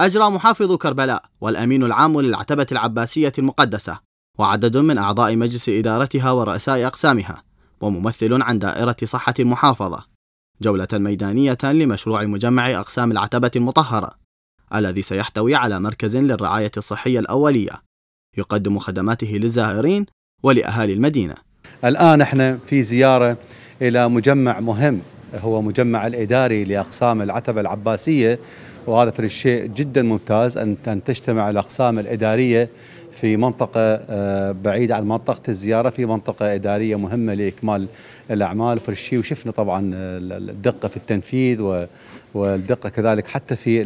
أجرى محافظ كربلاء والأمين العام للعتبة العباسية المقدسة وعدد من أعضاء مجلس إدارتها ورؤساء أقسامها وممثل عن دائرة صحة المحافظة جولة ميدانية لمشروع مجمع أقسام العتبة المطهرة الذي سيحتوي على مركز للرعاية الصحية الأولية يقدم خدماته للزائرين ولأهالي المدينة الآن احنا في زيارة إلى مجمع مهم هو مجمع الإداري لأقسام العتبة العباسية وهذا في الشيء جدا ممتاز أن تجتمع الأقسام الإدارية في منطقة آه، بعيدة عن منطقة الزيارة في منطقة إدارية مهمة لإكمال الأعمال فرشي وشفنا طبعا الدقة في التنفيذ والدقة كذلك حتى في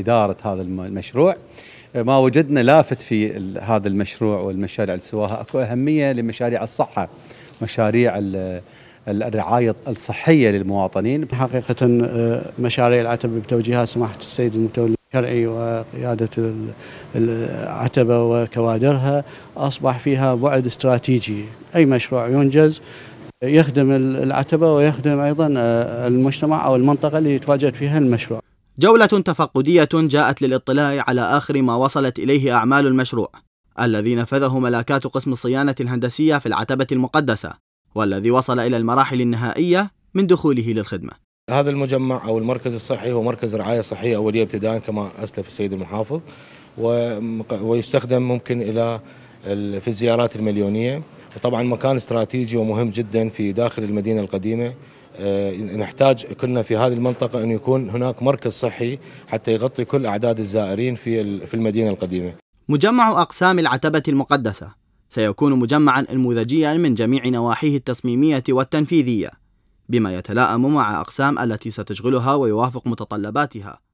إدارة هذا المشروع ما وجدنا لافت في هذا المشروع والمشاريع اللي سواها اكو اهميه لمشاريع الصحه مشاريع الرعاية الصحية للمواطنين حقيقة آه، مشاريع العتبة بتوجيهها سماحة السيد المتولي الشرعي وقيادة العتبة وكوادرها أصبح فيها بعد استراتيجي أي مشروع ينجز يخدم العتبة ويخدم أيضا آه، المجتمع أو المنطقة اللي يتواجد فيها المشروع جولة تفقدية جاءت للاطلاع على آخر ما وصلت إليه أعمال المشروع الذي نفذه ملاكات قسم الصيانة الهندسية في العتبة المقدسة والذي وصل إلى المراحل النهائية من دخوله للخدمة هذا المجمع أو المركز الصحي هو مركز رعاية صحية أولية ابتداء كما أسلف السيد المحافظ ويستخدم ممكن إلى في الزيارات المليونية وطبعا مكان استراتيجي ومهم جدا في داخل المدينة القديمة آه، نحتاج كنا في هذه المنطقة أن يكون هناك مركز صحي حتى يغطي كل أعداد الزائرين في في المدينة القديمة مجمع أقسام العتبة المقدسة سيكون مجمعا انموذجيا من جميع نواحيه التصميمية والتنفيذية بما يتلائم مع أقسام التي ستشغلها ويوافق متطلباتها